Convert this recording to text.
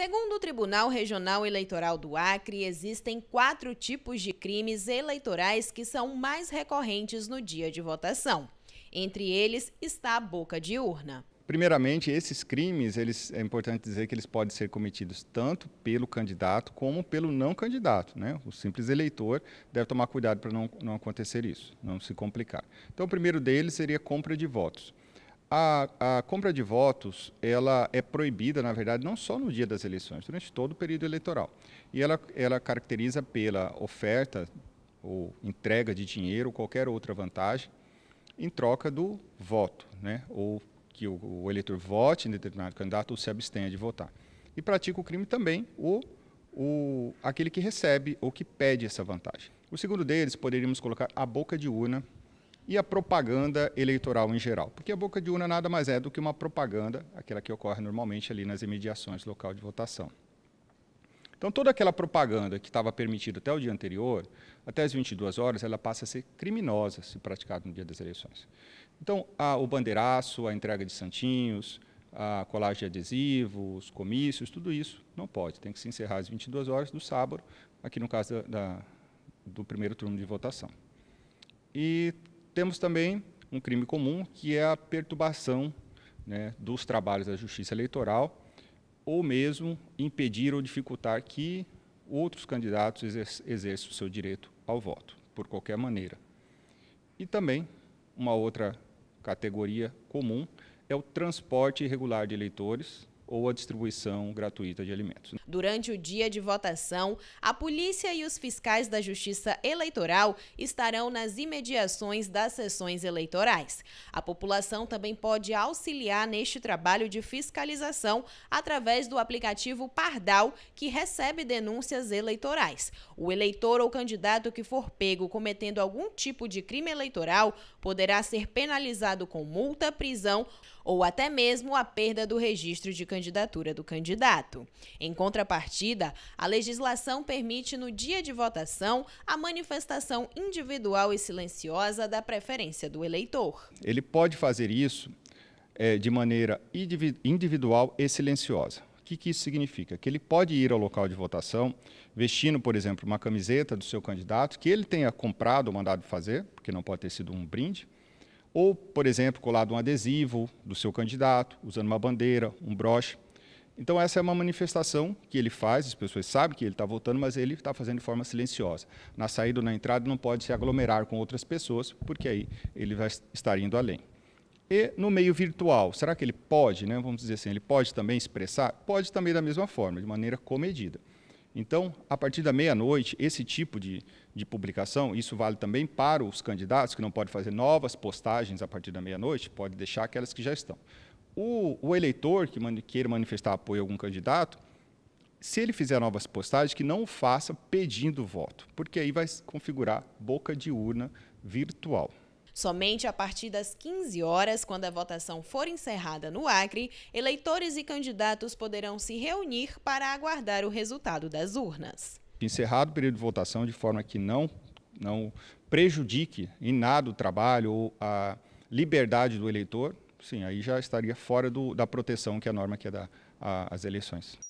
Segundo o Tribunal Regional Eleitoral do Acre, existem quatro tipos de crimes eleitorais que são mais recorrentes no dia de votação. Entre eles está a boca de urna. Primeiramente, esses crimes, eles, é importante dizer que eles podem ser cometidos tanto pelo candidato como pelo não candidato. Né? O simples eleitor deve tomar cuidado para não, não acontecer isso, não se complicar. Então, o primeiro deles seria compra de votos. A, a, compra de votos ela é proibida, na verdade, não só no dia das eleições, durante todo o período eleitoral. E ela, ela caracteriza pela oferta ou entrega de dinheiro ou qualquer outra vantagem em troca do voto, né? ou que o, o eleitor vote em determinado candidato ou se abstenha de votar. E pratica o crime também o, o, aquele que recebe ou que pede essa vantagem. O segundo deles, poderíamos colocar a boca de urna e a propaganda eleitoral em geral. Porque a boca de urna nada mais é do que uma propaganda, aquela que ocorre normalmente ali nas imediações local de votação. Então, toda aquela propaganda que estava permitida até o dia anterior, até as 22 horas, ela passa a ser criminosa se praticada no dia das eleições. Então, o bandeiraço, a entrega de santinhos, a colagem de adesivos, comícios, tudo isso não pode. Tem que se encerrar às 22 horas do sábado, aqui no caso da, da, do primeiro turno de votação. E temos também um crime comum, que é a perturbação né, dos trabalhos da justiça eleitoral, ou mesmo impedir ou dificultar que outros candidatos exerçam o seu direito ao voto, por qualquer maneira. E também, uma outra categoria comum é o transporte irregular de eleitores, ou a distribuição gratuita de alimentos. Durante o dia de votação, a polícia e os fiscais da Justiça Eleitoral estarão nas imediações das sessões eleitorais. A população também pode auxiliar neste trabalho de fiscalização através do aplicativo Pardal, que recebe denúncias eleitorais. O eleitor ou candidato que for pego cometendo algum tipo de crime eleitoral poderá ser penalizado com multa, prisão ou até mesmo a perda do registro de candidato candidatura do candidato. Em contrapartida, a legislação permite no dia de votação a manifestação individual e silenciosa da preferência do eleitor. Ele pode fazer isso é, de maneira individual e silenciosa. O que, que isso significa? Que ele pode ir ao local de votação vestindo, por exemplo, uma camiseta do seu candidato que ele tenha comprado ou mandado fazer, porque não pode ter sido um brinde, ou, por exemplo, colado um adesivo do seu candidato, usando uma bandeira, um broche. Então, essa é uma manifestação que ele faz, as pessoas sabem que ele está votando, mas ele está fazendo de forma silenciosa. Na saída ou na entrada, não pode se aglomerar com outras pessoas, porque aí ele vai estar indo além. E no meio virtual, será que ele pode, né? vamos dizer assim, ele pode também expressar? Pode também da mesma forma, de maneira comedida. Então, a partir da meia-noite, esse tipo de, de publicação, isso vale também para os candidatos, que não podem fazer novas postagens a partir da meia-noite, pode deixar aquelas que já estão. O, o eleitor que queira manifestar apoio a algum candidato, se ele fizer novas postagens, que não o faça pedindo voto, porque aí vai configurar boca de urna virtual. Somente a partir das 15 horas, quando a votação for encerrada no Acre, eleitores e candidatos poderão se reunir para aguardar o resultado das urnas. Encerrado o período de votação, de forma que não, não prejudique em nada o trabalho ou a liberdade do eleitor, sim, aí já estaria fora do, da proteção que é a norma quer é dar às eleições.